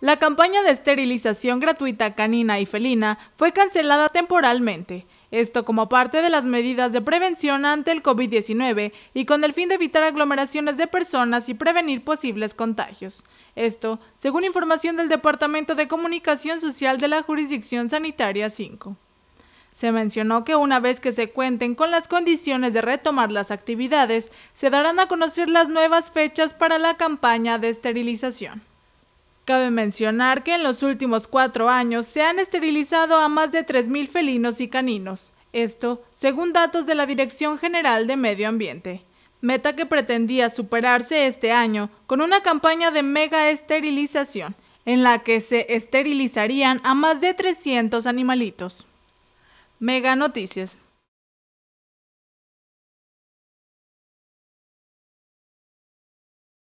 La campaña de esterilización gratuita canina y felina fue cancelada temporalmente, esto como parte de las medidas de prevención ante el COVID-19 y con el fin de evitar aglomeraciones de personas y prevenir posibles contagios. Esto, según información del Departamento de Comunicación Social de la Jurisdicción Sanitaria 5. Se mencionó que una vez que se cuenten con las condiciones de retomar las actividades, se darán a conocer las nuevas fechas para la campaña de esterilización. Cabe mencionar que en los últimos cuatro años se han esterilizado a más de 3.000 felinos y caninos. Esto, según datos de la Dirección General de Medio Ambiente. Meta que pretendía superarse este año con una campaña de mega esterilización, en la que se esterilizarían a más de 300 animalitos. Mega Noticias.